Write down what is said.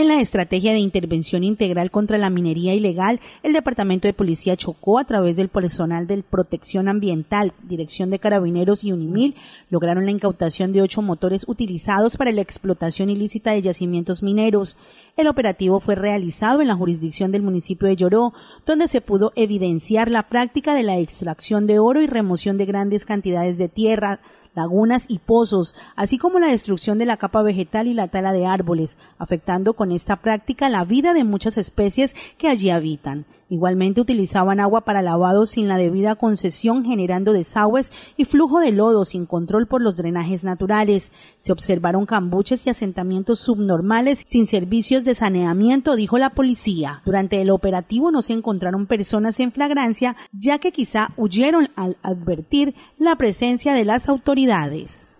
En la estrategia de intervención integral contra la minería ilegal, el Departamento de Policía Chocó, a través del personal de Protección Ambiental, Dirección de Carabineros y Unimil, lograron la incautación de ocho motores utilizados para la explotación ilícita de yacimientos mineros. El operativo fue realizado en la jurisdicción del municipio de Lloró, donde se pudo evidenciar la práctica de la extracción de oro y remoción de grandes cantidades de tierra lagunas y pozos, así como la destrucción de la capa vegetal y la tala de árboles, afectando con esta práctica la vida de muchas especies que allí habitan. Igualmente utilizaban agua para lavado sin la debida concesión generando desagües y flujo de lodo sin control por los drenajes naturales. Se observaron cambuches y asentamientos subnormales sin servicios de saneamiento, dijo la policía. Durante el operativo no se encontraron personas en flagrancia, ya que quizá huyeron al advertir la presencia de las autoridades.